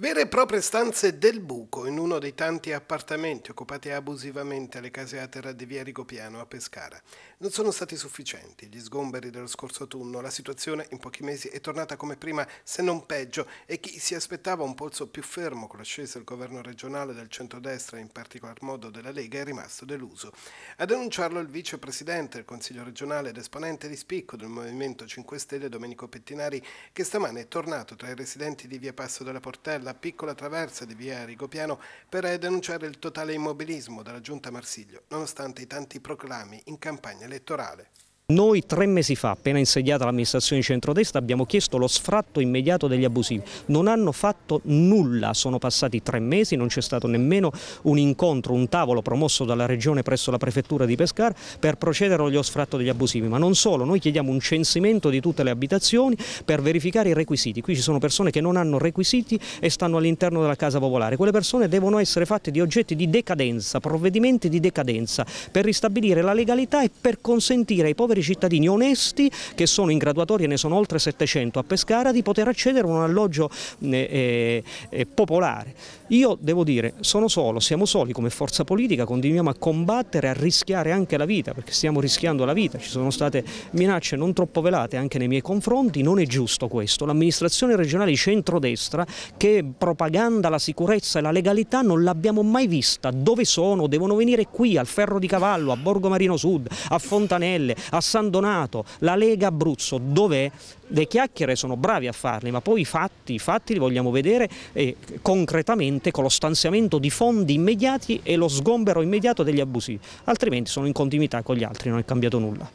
Vere e proprie stanze del buco in uno dei tanti appartamenti occupati abusivamente alle case a terra di via Rigopiano a Pescara. Non sono stati sufficienti gli sgomberi dello scorso autunno, la situazione in pochi mesi è tornata come prima se non peggio e chi si aspettava un polso più fermo con l'ascesa del governo regionale del centrodestra in particolar modo della Lega è rimasto deluso. A denunciarlo il vicepresidente del Consiglio regionale ed esponente di spicco del Movimento 5 Stelle Domenico Pettinari che stamane è tornato tra i residenti di Via Passo della Portella alla piccola traversa di via Rigopiano per denunciare il totale immobilismo della giunta Marsiglio, nonostante i tanti proclami in campagna elettorale. Noi tre mesi fa, appena insediata l'amministrazione di centrodestra, abbiamo chiesto lo sfratto immediato degli abusivi. Non hanno fatto nulla, sono passati tre mesi, non c'è stato nemmeno un incontro, un tavolo promosso dalla Regione presso la Prefettura di Pescara per procedere allo sfratto degli abusivi. Ma non solo, noi chiediamo un censimento di tutte le abitazioni per verificare i requisiti. Qui ci sono persone che non hanno requisiti e stanno all'interno della casa popolare. Quelle persone devono essere fatte di oggetti di decadenza, provvedimenti di decadenza, per ristabilire la legalità e per consentire ai poveri poveri cittadini onesti che sono in graduatoria, ne sono oltre 700 a Pescara, di poter accedere a un alloggio eh, eh, eh, popolare. Io devo dire, sono solo, siamo soli come forza politica, continuiamo a combattere, a rischiare anche la vita, perché stiamo rischiando la vita, ci sono state minacce non troppo velate anche nei miei confronti, non è giusto questo. L'amministrazione regionale di centrodestra che propaganda la sicurezza e la legalità non l'abbiamo mai vista. Dove sono? Devono venire qui al Ferro di Cavallo, a Borgo Marino Sud, a Fontanelle, a San Donato, la Lega Abruzzo, dov'è? Le chiacchiere sono bravi a farle, ma poi i fatti, i fatti li vogliamo vedere eh, concretamente con lo stanziamento di fondi immediati e lo sgombero immediato degli abusivi, altrimenti sono in continuità con gli altri, non è cambiato nulla.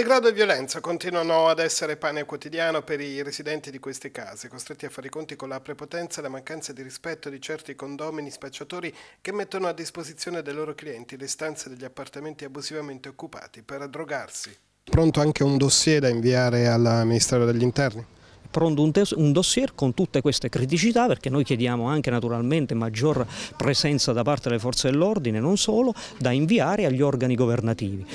Degrado e violenza continuano ad essere pane quotidiano per i residenti di queste case, costretti a fare i conti con la prepotenza e la mancanza di rispetto di certi condomini spacciatori che mettono a disposizione dei loro clienti le stanze degli appartamenti abusivamente occupati per drogarsi. Pronto anche un dossier da inviare al Ministero degli Interni? pronto un, dossier con tutte queste criticità perché noi chiediamo anche naturalmente maggior presenza da parte delle forze dell'ordine, non solo, da inviare agli organi governativi.